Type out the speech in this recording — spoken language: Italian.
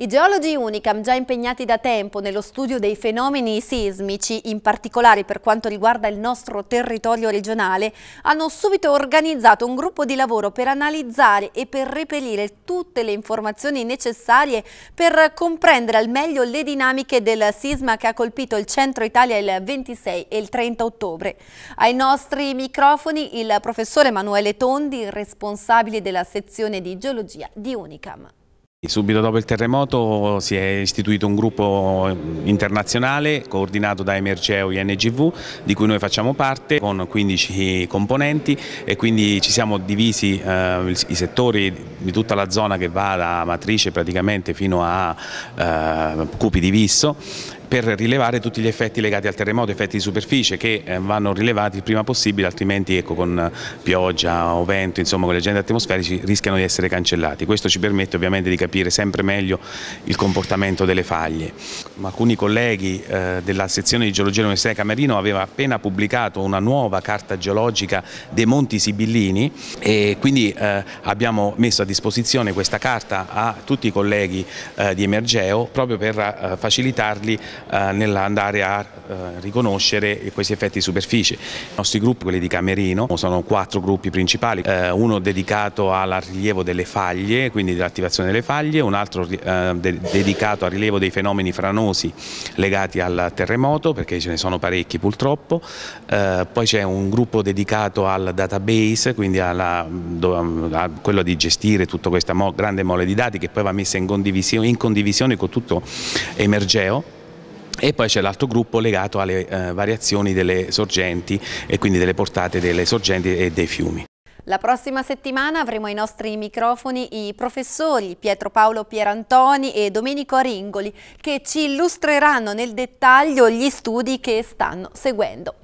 I geologi Unicam, già impegnati da tempo nello studio dei fenomeni sismici, in particolare per quanto riguarda il nostro territorio regionale, hanno subito organizzato un gruppo di lavoro per analizzare e per reperire tutte le informazioni necessarie per comprendere al meglio le dinamiche del sisma che ha colpito il centro Italia il 26 e il 30 ottobre. Ai nostri microfoni il professore Emanuele Tondi, responsabile della sezione di geologia di Unicam. Subito dopo il terremoto si è istituito un gruppo internazionale coordinato da Emergeo INGV di cui noi facciamo parte con 15 componenti e quindi ci siamo divisi eh, i settori di tutta la zona che va da Matrice praticamente fino a eh, Cupi di Visso per rilevare tutti gli effetti legati al terremoto, effetti di superficie che eh, vanno rilevati il prima possibile, altrimenti ecco, con eh, pioggia o vento, insomma con le agende atmosferici rischiano di essere cancellati. Questo ci permette ovviamente di capire sempre meglio il comportamento delle faglie. Alcuni colleghi eh, della sezione di geologia dell'Università di Camerino aveva appena pubblicato una nuova carta geologica dei Monti Sibillini e quindi abbiamo messo a disposizione questa carta a tutti i colleghi di Emergeo proprio per facilitarli eh, nell'andare a eh, riconoscere questi effetti di superficie. I nostri gruppi, quelli di Camerino, sono quattro gruppi principali, eh, uno dedicato al rilievo delle faglie, quindi dell'attivazione delle faglie, un altro dedicato al rilievo dei fenomeni franosi legati al terremoto, perché ce ne sono parecchi purtroppo, poi c'è un gruppo dedicato al database, quindi alla, mm, mm, a quello di gestire tutta questa grande mole di dati che poi va messa in condivisione, in condivisione con tutto Emergeo e poi c'è l'altro gruppo legato alle eh, variazioni delle sorgenti e quindi delle portate delle sorgenti e dei fiumi. La prossima settimana avremo ai nostri microfoni i professori Pietro Paolo Pierantoni e Domenico Aringoli che ci illustreranno nel dettaglio gli studi che stanno seguendo.